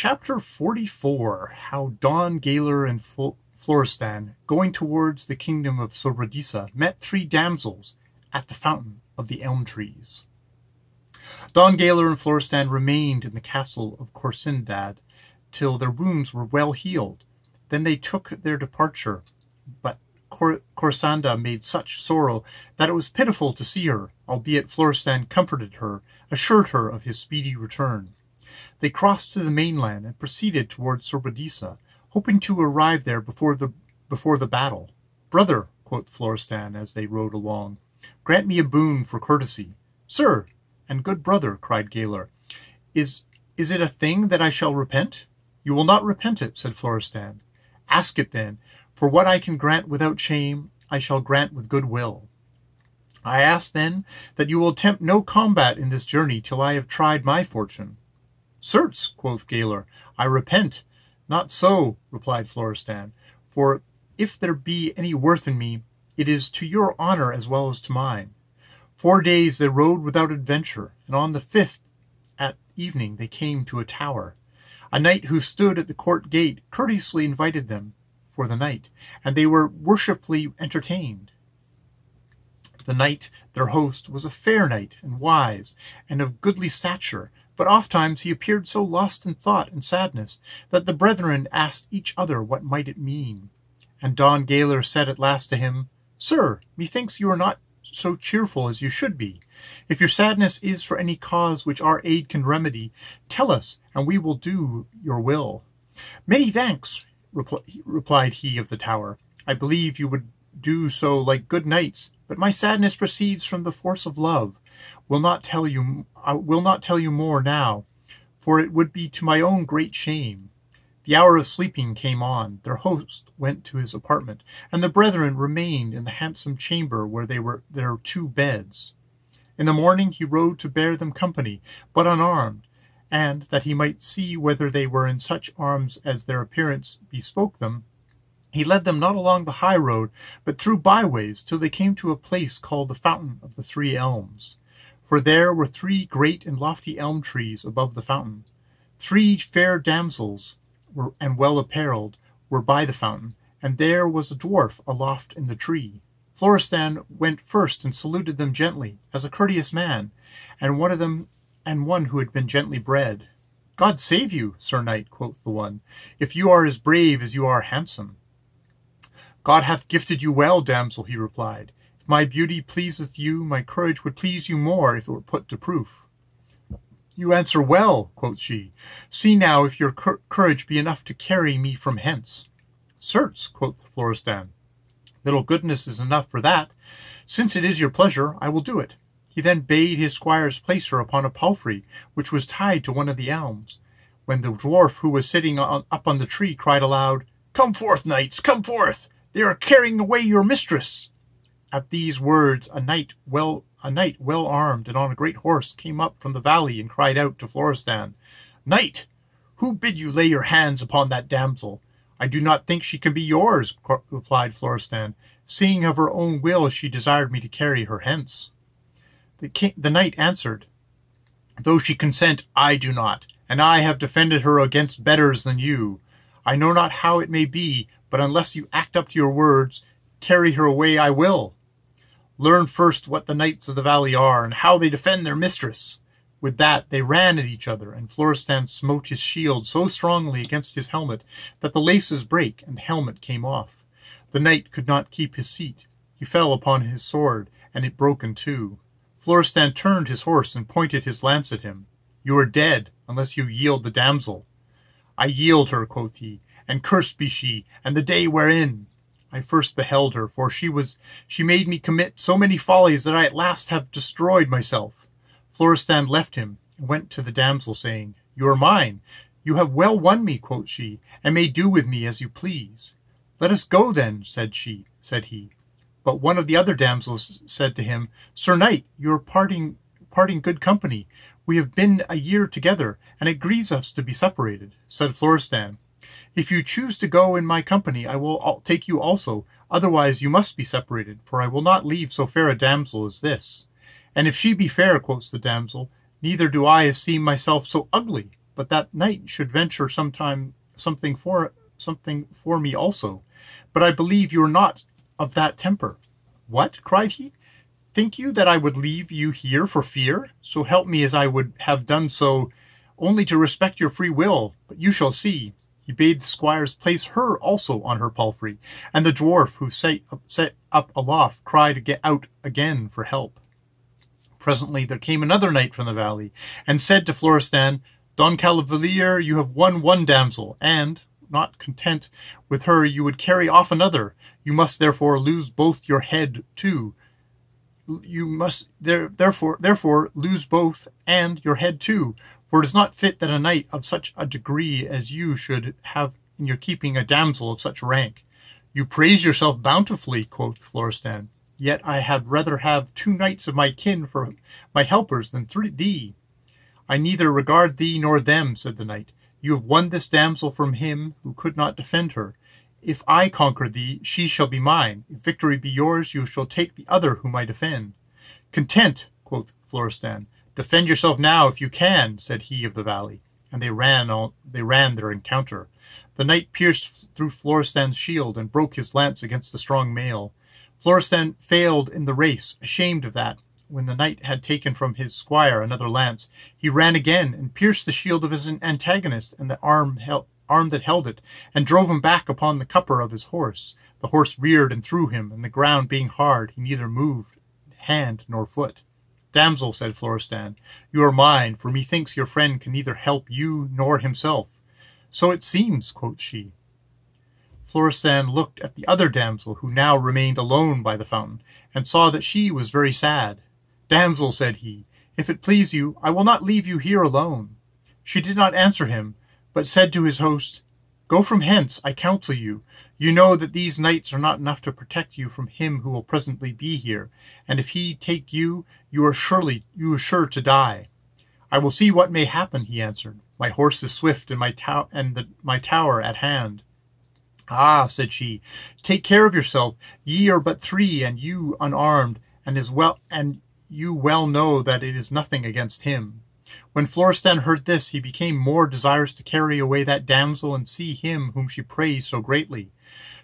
Chapter 44 How Don Galer and Florestan, going towards the kingdom of Sobradisa, met three damsels at the fountain of the elm trees. Don Galer and Florestan remained in the castle of Corsindad till their wounds were well healed. Then they took their departure, but Cor Corsanda made such sorrow that it was pitiful to see her, albeit Florestan comforted her, assured her of his speedy return. They crossed to the mainland and proceeded towards Sorbadisa, hoping to arrive there before the battle. "Brother," quoth Florestan as they rode along, "grant me a boon for courtesy." "Sir, and good brother," cried Galer, "is it a thing that I shall repent?" "You will not repent it," said Florestan. "Ask it then, for what I can grant without shame I shall grant with good will. I ask then that you will attempt no combat in this journey till I have tried my fortune. Certes, quoth Gaylor, I repent. Not so, replied Florestan, for if there be any worth in me, it is to your honour as well as to mine. Four days they rode without adventure, and on the fifth at evening they came to a tower. A knight who stood at the court gate courteously invited them for the night, and they were worshipfully entertained. The knight, their host, was a fair knight and wise, and of goodly stature, but oft times he appeared so lost in thought and sadness that the brethren asked each other what might it mean. And Don Galer said at last to him, "Sir, methinks you are not so cheerful as you should be. If your sadness is for any cause which our aid can remedy, tell us and we will do your will." "Many thanks," replied he of the tower. "I believe you would do so like good knights, but my sadness proceeds from the force of love. Will not tell you, I will not tell you more now, for it would be to my own great shame. The hour of sleeping came on. Their host went to his apartment, and the brethren remained in the handsome chamber where they were their two beds. In the morning he rode to bear them company, but unarmed, and that he might see whether they were in such arms as their appearance bespoke them, he led them not along the high road, but through byways, till they came to a place called the Fountain of the Three Elms. For there were three great and lofty elm trees above the fountain. Three fair damsels, were, and well apparelled, were by the fountain, and there was a dwarf aloft in the tree. Florestan went first and saluted them gently, as a courteous man, and one of them and one who had been gently bred. God save you, sir knight, quoth the one, if you are as brave as you are handsome. God hath gifted you well, damsel, he replied. If my beauty pleaseth you, my courage would please you more if it were put to proof. You answer well, quoth she. See now if your courage be enough to carry me from hence. Certes, quoth Florestan, little goodness is enough for that. Since it is your pleasure, I will do it. He then bade his squires place her upon a palfrey, which was tied to one of the elms. When the dwarf who was sitting on, up on the tree cried aloud, Come forth, knights, come forth! They are carrying away your mistress. At these words a knight well a knight well armed and on a great horse came up from the valley and cried out to Florestan, Knight, who bid you lay your hands upon that damsel? I do not think she can be yours, replied Florestan, seeing of her own will she desired me to carry her hence. The, king, the knight answered, Though she consent, I do not, and I have defended her against betters than you. I know not how it may be, but unless you act up to your words, carry her away I will. Learn first what the knights of the valley are, and how they defend their mistress. With that they ran at each other, and Florestan smote his shield so strongly against his helmet that the laces brake and the helmet came off. The knight could not keep his seat. He fell upon his sword, and it broke in two. Florestan turned his horse and pointed his lance at him. You are dead, unless you yield the damsel. I yield her, quoth he, and cursed be she, and the day wherein I first beheld her, for she made me commit so many follies that I at last have destroyed myself. Florestan left him, and went to the damsel, saying, You are mine, you have well won me, quoth she, and may do with me as you please. Let us go then, said she, said he. But one of the other damsels said to him, Sir knight, your parting parting good company. We have been a year together, and it grieves us to be separated," said Florestan. "If you choose to go in my company I will take you also, otherwise you must be separated, for I will not leave so fair a damsel as this." "And if she be fair," quoth the damsel, "neither do I esteem myself so ugly, but that knight should venture sometime something for me also; but I believe you are not of that temper." "What!" cried he. Think you that I would leave you here for fear? So help me as I would have done so only to respect your free will. But you shall see." He bade the squires place her also on her palfrey, and the dwarf who sat up aloft cried to get out again for help. Presently there came another knight from the valley, and said to Florestan, Don Cavalier, you have won one damsel, and, not content with her, you would carry off another. You must therefore lose both your head too, you must there, therefore therefore lose both and your head too for it is not fit that a knight of such a degree as you should have in your keeping a damsel of such rank you praise yourself bountifully quoth florestan yet i had rather have two knights of my kin for my helpers than three thee i neither regard thee nor them said the knight you have won this damsel from him who could not defend her if I conquer thee, she shall be mine. If victory be yours, you shall take the other whom I defend." "Content," quoth Florestan. "Defend yourself now if you can," said he of the valley, and they ran their encounter. The knight pierced through Florestan's shield and broke his lance against the strong mail. Florestan failed in the race, ashamed of that. When the knight had taken from his squire another lance, he ran again and pierced the shield of his antagonist, and the arm held arm that held it, and drove him back upon the cupper of his horse. The horse reared and threw him, and the ground being hard, he neither moved hand nor foot. Damsel, said Florestan, you are mine, for methinks your friend can neither help you nor himself. So it seems, quoth she. Florestan looked at the other damsel, who now remained alone by the fountain, and saw that she was very sad. Damsel, said he, if it please you, I will not leave you here alone. She did not answer him, but said to his host, Go from hence, I counsel you. You know that these knights are not enough to protect you from him who will presently be here, and if he take you, you are surely you are sure to die. I will see what may happen, he answered. My horse is swift and my tow- and the, my tower at hand. Ah, said she, take care of yourself. Ye are but three, and you unarmed, and as well and you well know that it is nothing against him. When Florestan heard this he became more desirous to carry away that damsel and see him whom she praised so greatly.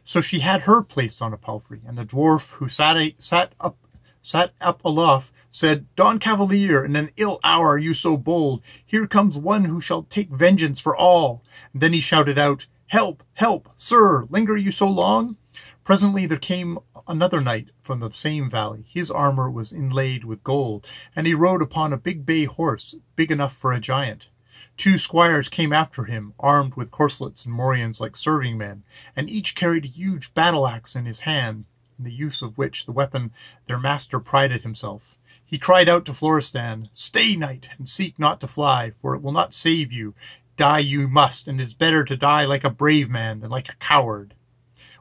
So she had her placed on a palfrey, and the dwarf who sat, a, sat up sat up aloft, said, Don Cavalier, in an ill hour are you so bold. Here comes one who shall take vengeance for all. And then he shouted out, Help, help, sir, linger you so long? Presently there came another knight from the same valley. His armor was inlaid with gold, and he rode upon a big bay horse, big enough for a giant. Two squires came after him, armed with corslets and morions like serving men, and each carried a huge battle axe in his hand, in the use of which weapon their master prided himself. He cried out to Florestan, "Stay, knight, and seek not to fly, for it will not save you. Die you must, and it is better to die like a brave man than like a coward."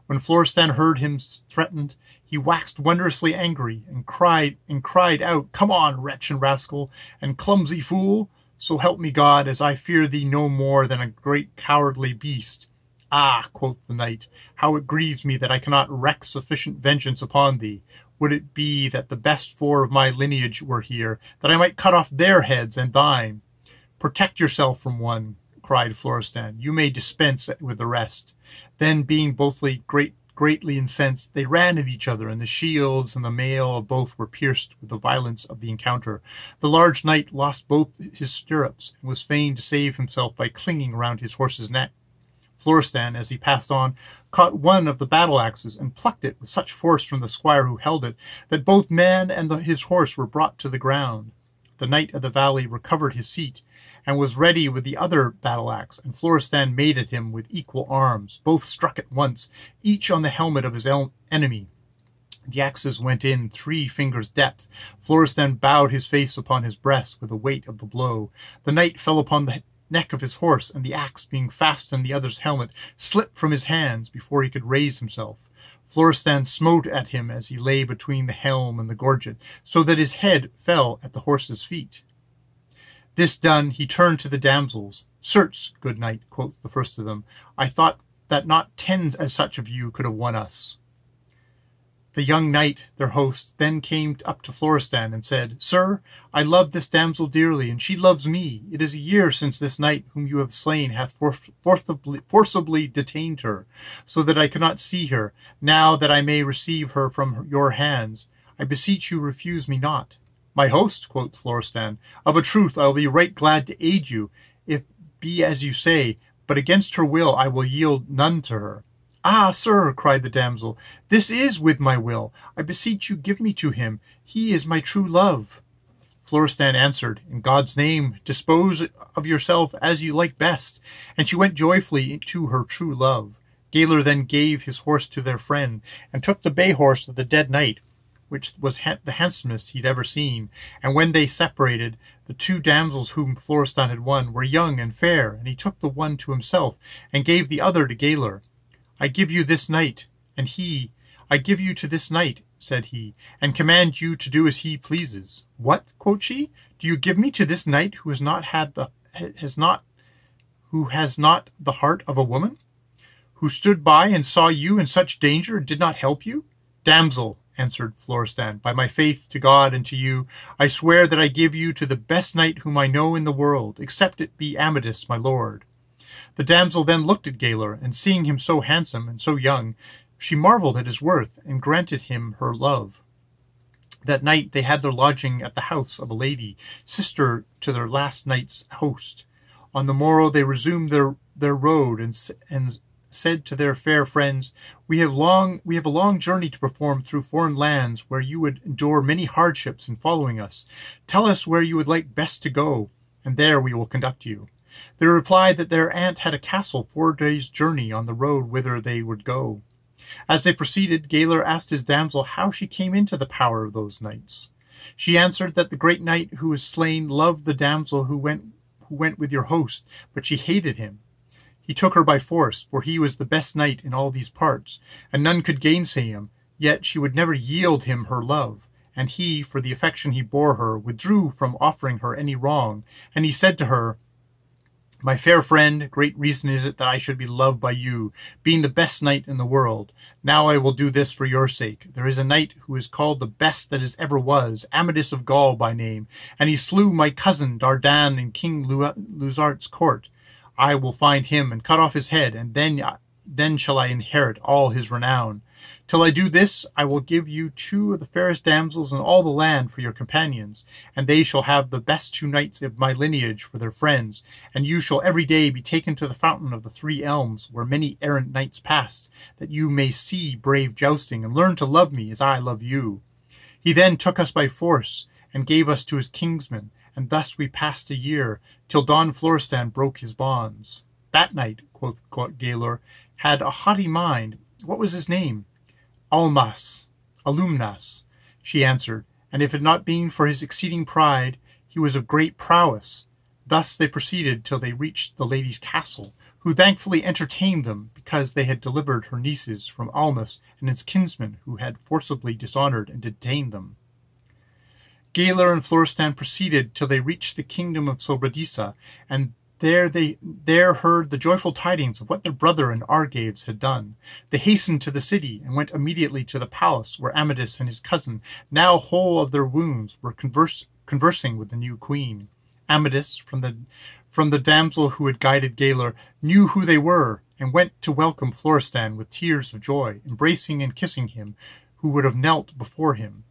When Florestan heard him threatened, he waxed wondrously angry, and cried and cried out, Come on, wretch and rascal, and clumsy fool! So help me God, as I fear thee no more than a great cowardly beast. Ah, quoth the knight, how it grieves me that I cannot wreak sufficient vengeance upon thee. Would it be that the best four of my lineage were here, that I might cut off their heads and thine! Protect yourself from one, cried Florestan, you may dispense with the rest. Then, being bothly great, greatly incensed, they ran at each other, and the shields and the mail of both were pierced with the violence of the encounter. The large knight lost both his stirrups, and was fain to save himself by clinging round his horse's neck. Florestan, as he passed on, caught one of the battle axes and plucked it with such force from the squire who held it that both man and the, his horse were brought to the ground. The knight of the valley recovered his seat and was ready with the other battle axe, and Florestan made at him with equal arms. Both struck at once, each on the helmet of his enemy. The axes went in three fingers' depth. Florestan bowed his face upon his breast with the weight of the blow. The knight fell upon the neck of his horse, and the axe, being fastened the other's helmet, slipped from his hands before he could raise himself. Florestan smote at him as he lay between the helm and the gorget, so that his head fell at the horse's feet. This done, he turned to the damsels. "Certes, good knight," quoth the first of them, "I thought that not ten as such of you could have won us." The young knight, their host, then came up to Florestan and said, "Sir, I love this damsel dearly, and she loves me. It is a year since this knight whom you have slain hath forcibly detained her, so that I cannot see her, now that I may receive her from your hands. I beseech you refuse me not. My host, quoth Florestan, of a truth I will be right glad to aid you, if be as you say, but against her will I will yield none to her. Ah, sir, cried the damsel, this is with my will. I beseech you give me to him, he is my true love. Florestan answered, In God's name, dispose of yourself as you like best. And she went joyfully to her true love. Galer then gave his horse to their friend, and took the bay horse of the dead knight, which was ha- the handsomest he'd ever seen, and when they separated, the two damsels whom Florestan had won were young and fair, and he took the one to himself, and gave the other to Galar. I give you this knight, and he, I give you to this knight, said he, and command you to do as he pleases. What, quoth she, do you give me to this knight who has not had the has not who has not the heart of a woman? Who stood by and saw you in such danger and did not help you? Damsel, answered Florestan. By my faith to God and to you, I swear that I give you to the best knight whom I know in the world, except it be Amadis, my lord. The damsel then looked at Galer, and seeing him so handsome and so young, she marvelled at his worth, and granted him her love. That night they had their lodging at the house of a lady, sister to their last night's host. On the morrow they resumed their, their road and, and said to their fair friends, We have long we have a long journey to perform through foreign lands where you would endure many hardships in following us. Tell us where you would like best to go, and there we will conduct you. They replied that their aunt had a castle four days' journey on the road whither they would go. As they proceeded, Gaylor asked his damsel how she came into the power of those knights. She answered that the great knight who was slain loved the damsel who went who went with your host, but she hated him he took her by force, for he was the best knight in all these parts, and none could gainsay him, yet she would never yield him her love. And he, for the affection he bore her, withdrew from offering her any wrong, and he said to her, my fair friend, great reason is it that I should be loved by you, being the best knight in the world. Now I will do this for your sake. There is a knight who is called the best that is ever was, Amadis of Gaul by name, and he slew my cousin Dardan in King Lu- Luzart's court. I will find him and cut off his head, and then, uh, then shall I inherit all his renown. Till I do this, I will give you two of the fairest damsels in all the land for your companions, and they shall have the best two knights of my lineage for their friends, and you shall every day be taken to the fountain of the three elms, where many errant knights pass, that you may see brave jousting, and learn to love me as I love you. He then took us by force, and gave us to his kinsmen, and thus we passed a year, till Don Florestan broke his bonds. That knight, quoth Gaylor, had a haughty mind. What was his name? Almas, Alumnas, she answered, and if it not been for his exceeding pride, he was of great prowess. Thus they proceeded till they reached the lady's castle, who thankfully entertained them, because they had delivered her nieces from Almas and his kinsman who had forcibly dishonoured and detained them. Galer and Florestan proceeded till they reached the kingdom of Sobradisa, and there they there heard the joyful tidings of what their brother and Argives had done. They hastened to the city, and went immediately to the palace where Amadis and his cousin, now whole of their wounds, were converse, conversing with the new queen. Amadis, from the from the damsel who had guided Galer, knew who they were, and went to welcome Florestan with tears of joy, embracing and kissing him, who would have knelt before him.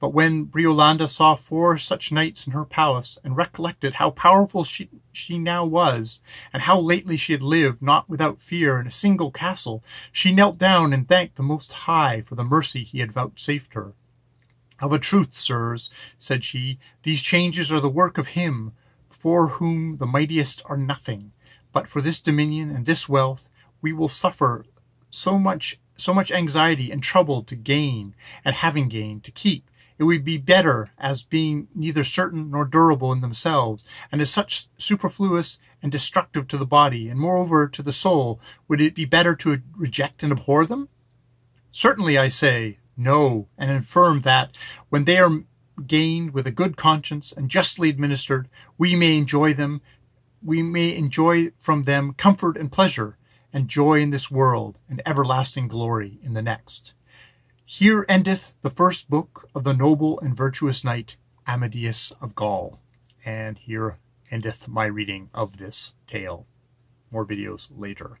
But when Briolanda saw four such knights in her palace, and recollected how powerful she, she now was, and how lately she had lived not without fear in a single castle, she knelt down and thanked the Most High for the mercy he had vouchsafed her. Of a truth, sirs, said she, these changes are the work of him, for whom the mightiest are nothing. But for this dominion and this wealth we will suffer so much so much anxiety and trouble to gain, and having gained, to keep it would be better as being neither certain nor durable in themselves, and as such superfluous and destructive to the body, and moreover to the soul, would it be better to reject and abhor them? Certainly, I say, no, and affirm that, when they are gained with a good conscience and justly administered, we may enjoy them, we may enjoy from them comfort and pleasure, and joy in this world, and everlasting glory in the next. Here endeth the first book of the noble and virtuous knight Amadeus of Gaul, and here endeth my reading of this tale. More videos later.